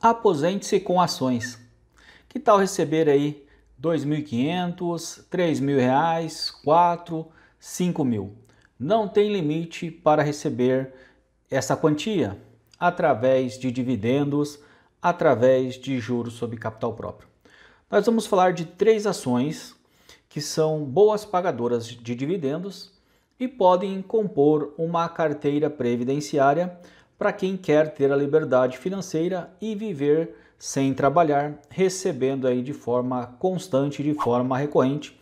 aposente-se com ações. Que tal receber aí R$ 2.500, R$ 3.000, R$ 4.000, mil? Não tem limite para receber essa quantia através de dividendos, através de juros sobre capital próprio. Nós vamos falar de três ações que são boas pagadoras de dividendos e podem compor uma carteira previdenciária para quem quer ter a liberdade financeira e viver sem trabalhar, recebendo aí de forma constante, de forma recorrente,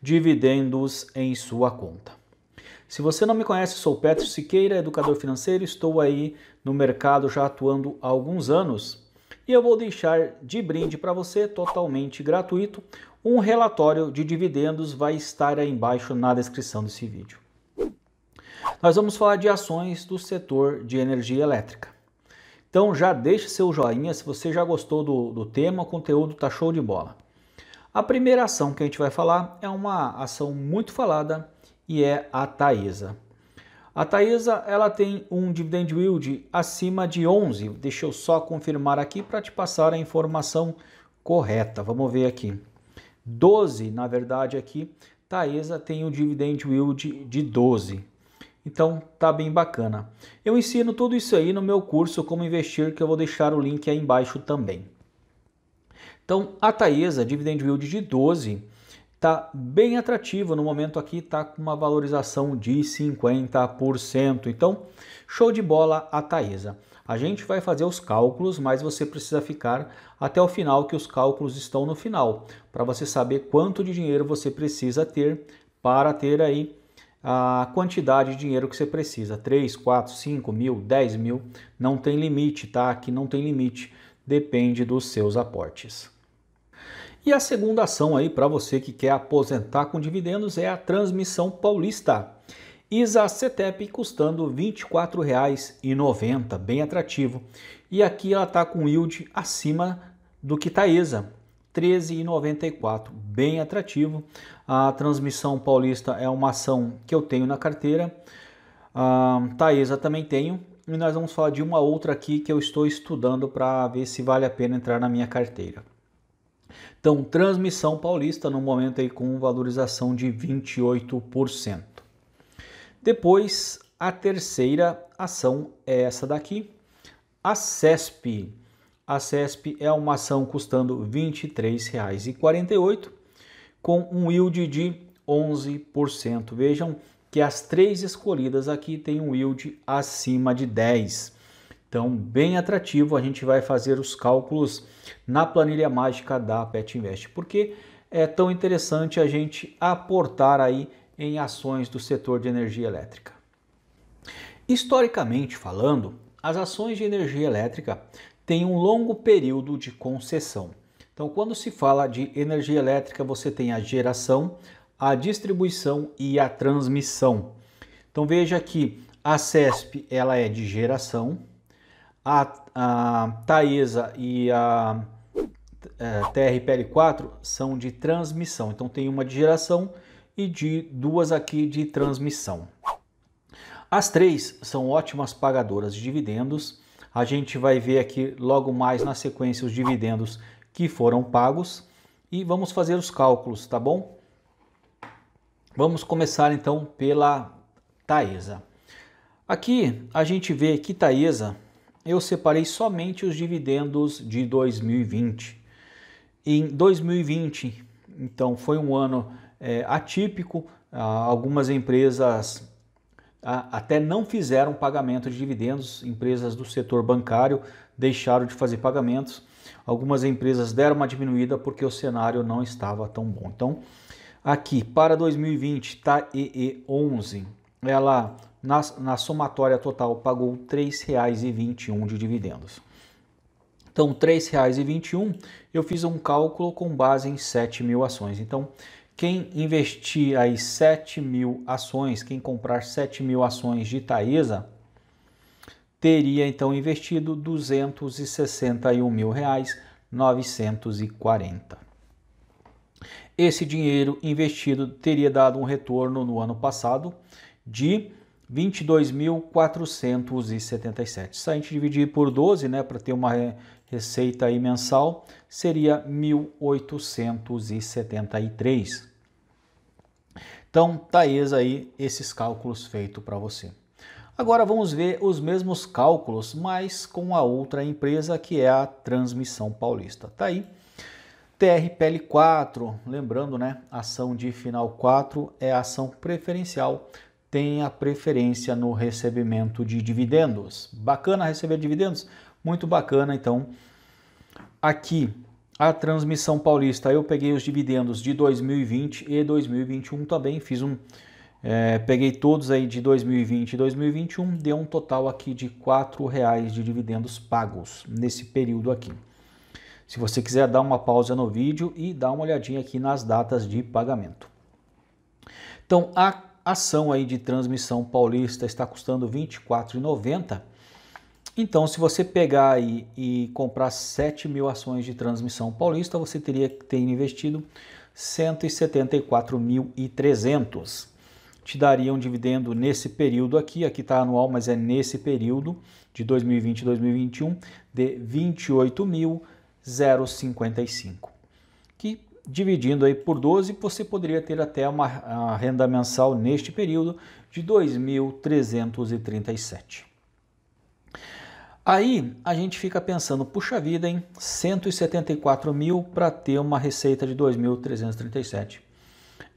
dividendos em sua conta. Se você não me conhece, sou Petro Siqueira, educador financeiro, estou aí no mercado já atuando há alguns anos e eu vou deixar de brinde para você, totalmente gratuito, um relatório de dividendos vai estar aí embaixo na descrição desse vídeo. Nós vamos falar de ações do setor de energia elétrica. Então já deixe seu joinha se você já gostou do, do tema, o conteúdo está show de bola. A primeira ação que a gente vai falar é uma ação muito falada e é a Taesa. A Taesa ela tem um dividend yield acima de 11. Deixa eu só confirmar aqui para te passar a informação correta. Vamos ver aqui. 12, na verdade aqui, Taesa tem um dividend yield de 12. Então tá bem bacana. Eu ensino tudo isso aí no meu curso Como Investir, que eu vou deixar o link aí embaixo também. Então a Taesa, dividend yield de 12, tá bem atrativa no momento aqui, tá com uma valorização de 50%. Então, show de bola a Taesa. A gente vai fazer os cálculos, mas você precisa ficar até o final que os cálculos estão no final, para você saber quanto de dinheiro você precisa ter para ter aí a quantidade de dinheiro que você precisa. 3, 4, 5 mil, 10 mil, não tem limite, tá? Aqui não tem limite, depende dos seus aportes. E a segunda ação aí para você que quer aposentar com dividendos é a transmissão paulista. ISA CETEP custando R$ 24,90, bem atrativo. E aqui ela está com yield acima do que está ISA, 13,94, bem atrativo. A transmissão paulista é uma ação que eu tenho na carteira. A Taesa também tenho. E nós vamos falar de uma outra aqui que eu estou estudando para ver se vale a pena entrar na minha carteira. Então, transmissão paulista no momento aí com valorização de 28%. Depois, a terceira ação é essa daqui, a CESP a CESP é uma ação custando R$ 23,48, com um yield de 11%. Vejam que as três escolhidas aqui têm um yield acima de 10%. Então, bem atrativo, a gente vai fazer os cálculos na planilha mágica da Pet Invest, porque é tão interessante a gente aportar aí em ações do setor de energia elétrica. Historicamente falando, as ações de energia elétrica tem um longo período de concessão. Então, quando se fala de energia elétrica, você tem a geração, a distribuição e a transmissão. Então, veja que a CESP ela é de geração, a, a Taesa e a é, TRPL4 são de transmissão. Então, tem uma de geração e de duas aqui de transmissão. As três são ótimas pagadoras de dividendos a gente vai ver aqui logo mais na sequência os dividendos que foram pagos e vamos fazer os cálculos, tá bom? Vamos começar então pela Taesa. Aqui a gente vê que Taesa eu separei somente os dividendos de 2020. Em 2020, então, foi um ano é, atípico, ah, algumas empresas ah, até não fizeram pagamento de dividendos. Empresas do setor bancário deixaram de fazer pagamentos. Algumas empresas deram uma diminuída porque o cenário não estava tão bom. Então, aqui para 2020, tá ee 11, ela na, na somatória total pagou R$ 3,21 de dividendos. Então, R$ 3,21, eu fiz um cálculo com base em 7 mil ações. Então, quem investir aí 7 mil ações, quem comprar 7 mil ações de Taesa, teria então investido 261 mil reais 940. Esse dinheiro investido teria dado um retorno no ano passado de 22.477. Se a gente dividir por 12, né, para ter uma receita aí mensal, seria 1.873. Então, Taesa tá aí esses cálculos feitos para você. Agora vamos ver os mesmos cálculos, mas com a outra empresa que é a Transmissão Paulista. Tá aí. TRPL4, lembrando, né? Ação de final 4 é ação preferencial, tem a preferência no recebimento de dividendos. Bacana receber dividendos? Muito bacana, então. Aqui a transmissão paulista. Eu peguei os dividendos de 2020 e 2021 também, fiz um é, peguei todos aí de 2020 e 2021, deu um total aqui de R$ reais de dividendos pagos nesse período aqui. Se você quiser dar uma pausa no vídeo e dar uma olhadinha aqui nas datas de pagamento. Então, a ação aí de transmissão paulista está custando R$ 24,90 então, se você pegar e comprar 7 mil ações de transmissão paulista, você teria que ter investido 174.300. Te daria um dividendo nesse período aqui, aqui está anual, mas é nesse período de 2020 e 2021, de 28.055. Que dividindo aí por 12, você poderia ter até uma renda mensal neste período de 2.337. Aí a gente fica pensando, puxa vida, hein? 174 mil para ter uma receita de 2.337.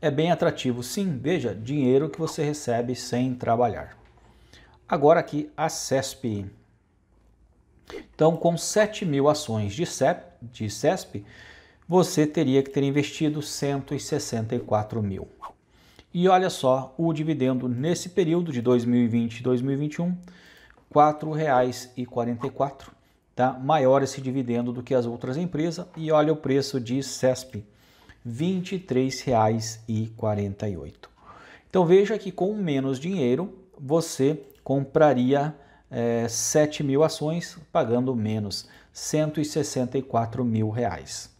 É bem atrativo, sim, veja, dinheiro que você recebe sem trabalhar. Agora aqui a CESP. Então, com 7 mil ações de, CEP, de CESP, você teria que ter investido 164 mil. E olha só o dividendo nesse período de 2020 e 2021 R$ 4,44, tá? maior esse dividendo do que as outras empresas. E olha o preço de CESP, R$ 23,48. Então veja que com menos dinheiro você compraria é, eh, 7 mil ações pagando menos, R$ 164 mil. Reais.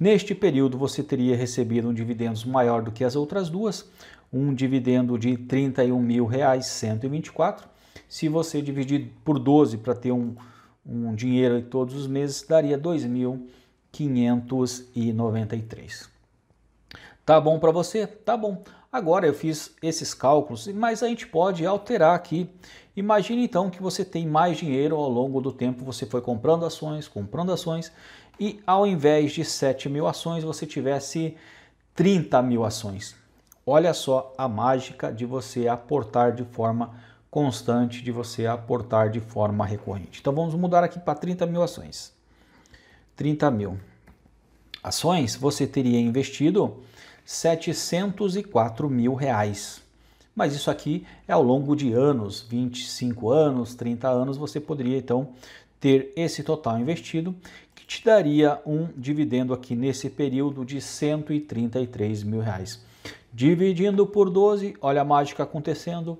Neste período você teria recebido um dividendo maior do que as outras duas, um dividendo de R$ 31.124 se você dividir por 12 para ter um, um dinheiro aí todos os meses, daria 2.593. Tá bom para você? Tá bom. Agora eu fiz esses cálculos, mas a gente pode alterar aqui. Imagine então que você tem mais dinheiro ao longo do tempo, você foi comprando ações, comprando ações, e ao invés de 7 mil ações, você tivesse 30 mil ações. Olha só a mágica de você aportar de forma constante de você aportar de forma recorrente. Então vamos mudar aqui para 30 mil ações. 30 mil ações, você teria investido 704 mil reais. Mas isso aqui é ao longo de anos, 25 anos, 30 anos, você poderia então ter esse total investido, que te daria um dividendo aqui nesse período de 133 mil reais. Dividindo por 12, olha a mágica acontecendo,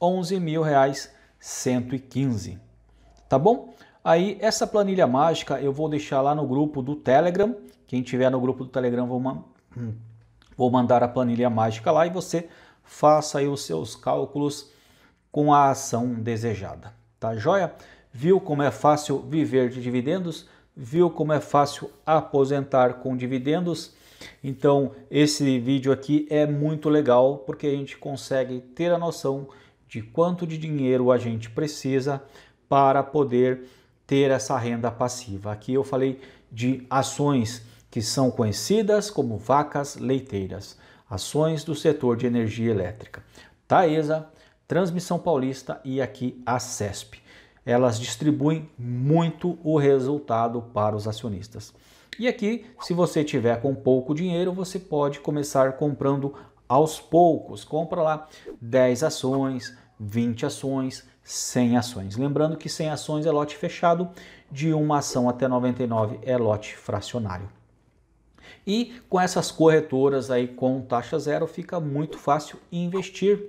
11.115, tá bom? Aí essa planilha mágica eu vou deixar lá no grupo do Telegram. Quem tiver no grupo do Telegram vou, ma hum, vou mandar a planilha mágica lá e você faça aí os seus cálculos com a ação desejada, tá joia? Viu como é fácil viver de dividendos? Viu como é fácil aposentar com dividendos? Então, esse vídeo aqui é muito legal porque a gente consegue ter a noção de quanto de dinheiro a gente precisa para poder ter essa renda passiva. Aqui eu falei de ações que são conhecidas como vacas leiteiras, ações do setor de energia elétrica. Taesa, Transmissão Paulista e aqui a CESP. Elas distribuem muito o resultado para os acionistas. E aqui, se você tiver com pouco dinheiro, você pode começar comprando aos poucos. Compra lá 10 ações, 20 ações, 100 ações. Lembrando que 100 ações é lote fechado, de uma ação até 99 é lote fracionário. E com essas corretoras aí com taxa zero fica muito fácil investir.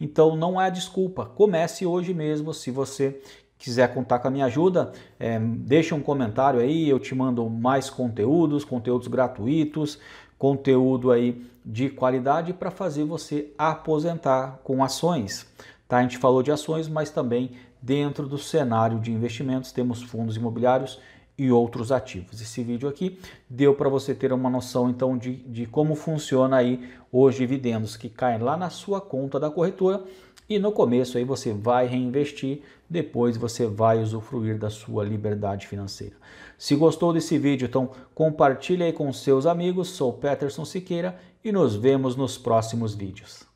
Então não há desculpa. Comece hoje mesmo se você quiser contar com a minha ajuda, é, deixa um comentário aí, eu te mando mais conteúdos, conteúdos gratuitos, conteúdo aí de qualidade para fazer você aposentar com ações. Tá? A gente falou de ações, mas também dentro do cenário de investimentos temos fundos imobiliários e outros ativos. Esse vídeo aqui deu para você ter uma noção então de, de como funciona aí os dividendos que caem lá na sua conta da corretora e no começo aí você vai reinvestir, depois você vai usufruir da sua liberdade financeira. Se gostou desse vídeo, então compartilhe aí com seus amigos. Sou Peterson Siqueira e nos vemos nos próximos vídeos.